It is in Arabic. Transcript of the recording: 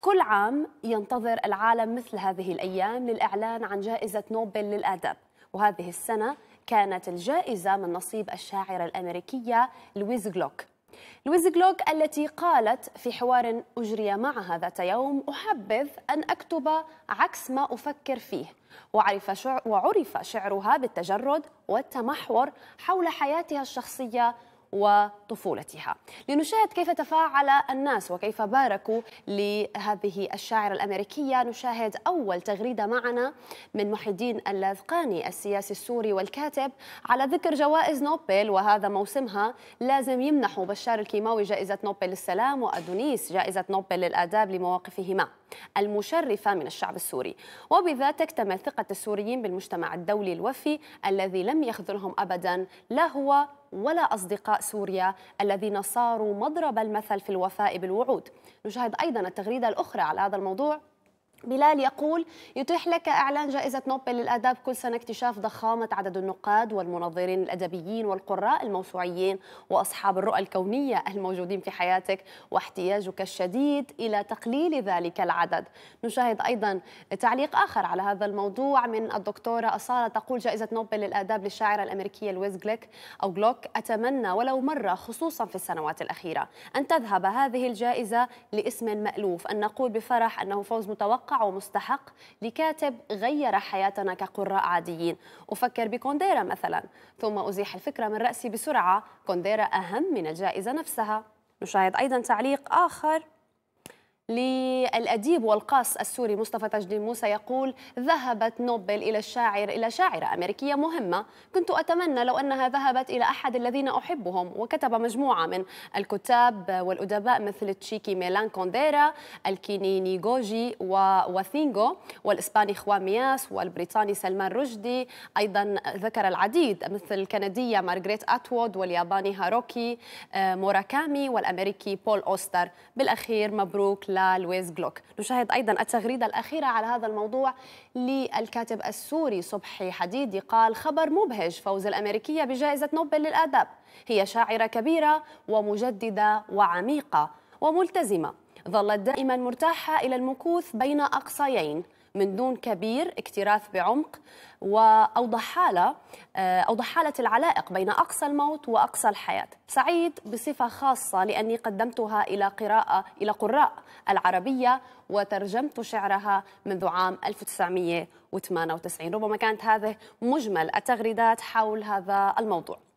كل عام ينتظر العالم مثل هذه الأيام للإعلان عن جائزة نوبل للآداب وهذه السنة كانت الجائزة من نصيب الشاعرة الأمريكية لويز جلوك لويز جلوك التي قالت في حوار أجري معها ذات يوم أحبذ أن أكتب عكس ما أفكر فيه وعرف, شعر وعرف شعرها بالتجرد والتمحور حول حياتها الشخصية وطفولتها لنشاهد كيف تفاعل الناس وكيف باركوا لهذه الشاعرة الأمريكية نشاهد أول تغريدة معنا من محي الدين اللاذقاني السياسي السوري والكاتب على ذكر جوائز نوبل وهذا موسمها لازم يمنحوا بشار الكيماوي جائزة نوبل للسلام وأدونيس جائزة نوبل للآداب لمواقفهما المشرفة من الشعب السوري وبذا تكتمل ثقة السوريين بالمجتمع الدولي الوفي الذي لم يخذلهم أبدا لا هو ولا أصدقاء سوريا الذين صاروا مضرب المثل في الوفاء بالوعود نشاهد أيضا التغريدة الأخرى على هذا الموضوع بلال يقول يتيح لك اعلان جائزه نوبل للاداب كل سنه اكتشاف ضخامه عدد النقاد والمنظرين الادبيين والقراء الموسوعيين واصحاب الرؤى الكونيه الموجودين في حياتك واحتياجك الشديد الى تقليل ذلك العدد. نشاهد ايضا تعليق اخر على هذا الموضوع من الدكتوره اصاله تقول جائزه نوبل للاداب للشاعره الامريكيه لويز جليك او جلوك اتمنى ولو مره خصوصا في السنوات الاخيره ان تذهب هذه الجائزه لاسم مالوف ان نقول بفرح انه فوز متوقع متوقع ومستحق لكاتب غير حياتنا كقراء عاديين أفكر بكونديرا مثلا ثم أزيح الفكرة من رأسي بسرعة كونديرا أهم من الجائزة نفسها نشاهد أيضا تعليق آخر للأديب والقاص السوري مصطفى تجدي موسى يقول ذهبت نوبل إلى الشاعر إلى شاعرة أمريكية مهمة كنت أتمنى لو أنها ذهبت إلى أحد الذين أحبهم وكتب مجموعة من الكتاب والأدباء مثل تشيكي ميلان كونديرا الكيني نيغوجي ووثينغو والإسباني خوامياس مياس والبريطاني سلمان رشدي أيضا ذكر العديد مثل الكندية مارغريت أتوود والياباني هاروكي آه، موراكامي والأمريكي بول أوستر بالأخير مبروك إلى لويز جلوك نشاهد أيضا التغريدة الأخيرة على هذا الموضوع للكاتب السوري صبحي حديدي قال خبر مبهج فوز الأمريكية بجائزة نوبل للآداب هي شاعرة كبيرة ومجددة وعميقة وملتزمة ظلت دائما مرتاحة إلى المكوث بين أقصيين من دون كبير اكتراث بعمق واوضح حاله آه، اوضح حاله العلائق بين اقصى الموت واقصى الحياه. سعيد بصفه خاصه لاني قدمتها الى قراءه الى قراء العربيه وترجمت شعرها منذ عام 1998 ربما كانت هذه مجمل التغريدات حول هذا الموضوع.